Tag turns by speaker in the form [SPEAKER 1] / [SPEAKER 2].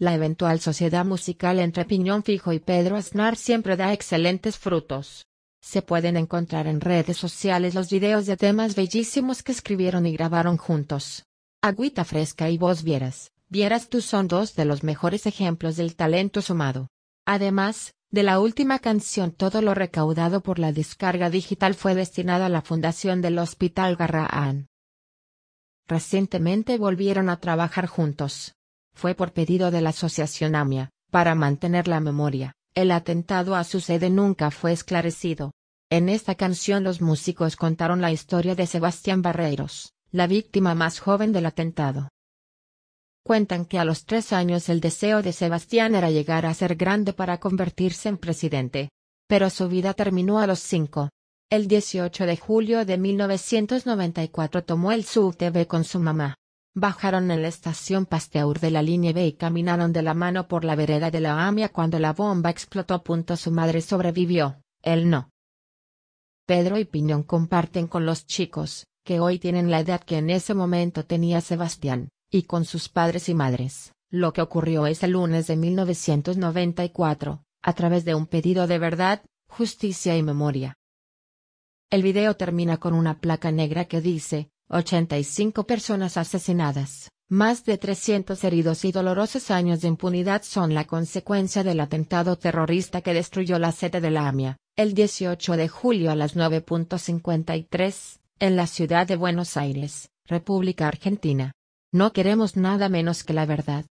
[SPEAKER 1] La eventual sociedad musical entre Piñón Fijo y Pedro Aznar siempre da excelentes frutos. Se pueden encontrar en redes sociales los videos de temas bellísimos que escribieron y grabaron juntos. Agüita Fresca y Vos Vieras, Vieras tú son dos de los mejores ejemplos del talento sumado. Además, de la última canción todo lo recaudado por la descarga digital fue destinado a la fundación del Hospital Garraán. Recientemente volvieron a trabajar juntos fue por pedido de la Asociación AMIA, para mantener la memoria. El atentado a su sede nunca fue esclarecido. En esta canción los músicos contaron la historia de Sebastián Barreiros, la víctima más joven del atentado. Cuentan que a los tres años el deseo de Sebastián era llegar a ser grande para convertirse en presidente. Pero su vida terminó a los cinco. El 18 de julio de 1994 tomó el subte con su mamá, Bajaron en la estación Pasteur de la línea B y caminaron de la mano por la vereda de la Amia cuando la bomba explotó. Su madre sobrevivió, él no. Pedro y Piñón comparten con los chicos, que hoy tienen la edad que en ese momento tenía Sebastián, y con sus padres y madres. Lo que ocurrió ese lunes de 1994, a través de un pedido de verdad, justicia y memoria. El video termina con una placa negra que dice, 85 personas asesinadas, más de 300 heridos y dolorosos años de impunidad son la consecuencia del atentado terrorista que destruyó la sede de la AMIA, el 18 de julio a las 9.53, en la ciudad de Buenos Aires, República Argentina. No queremos nada menos que la verdad.